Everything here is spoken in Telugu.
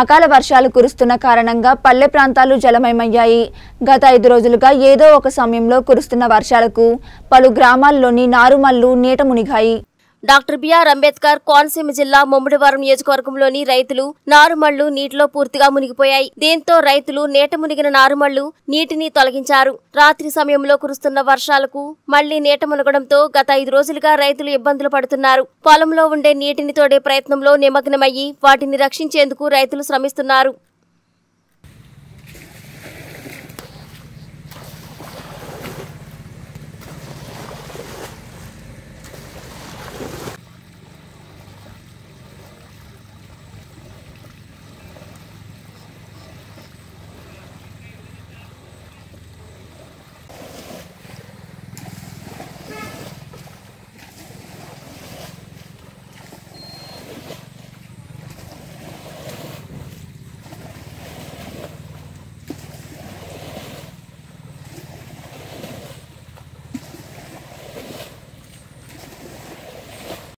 అకాల వర్షాలు కురుస్తున్న కారణంగా పల్లె ప్రాంతాలు జలమయమయ్యాయి గత ఐదు రోజులుగా ఏదో ఒక సమయంలో కురుస్తున్న వర్షాలకు పలు గ్రామాల్లోని నారుమల్లు నీట మునిగాయి డాక్టర్ బిఆర్ అంబేద్కర్ కోనసీమ జిల్లా ముమ్మడివారం నియోజకవర్గంలోని రైతులు నారుమళ్లు నీటిలో పూర్తిగా మునిగిపోయాయి దీంతో రైతులు నేట మునిగిన నారుమళ్లు నీటిని తొలగించారు రాత్రి సమయంలో కురుస్తున్న వర్షాలకు మళ్లీ నేట మునగడంతో గత ఐదు రోజులుగా రైతులు ఇబ్బందులు పడుతున్నారు పొలంలో ఉండే నీటిని తోడే ప్రయత్నంలో నిమగ్నమయ్యి వాటిని రక్షించేందుకు రైతులు శ్రమిస్తున్నారు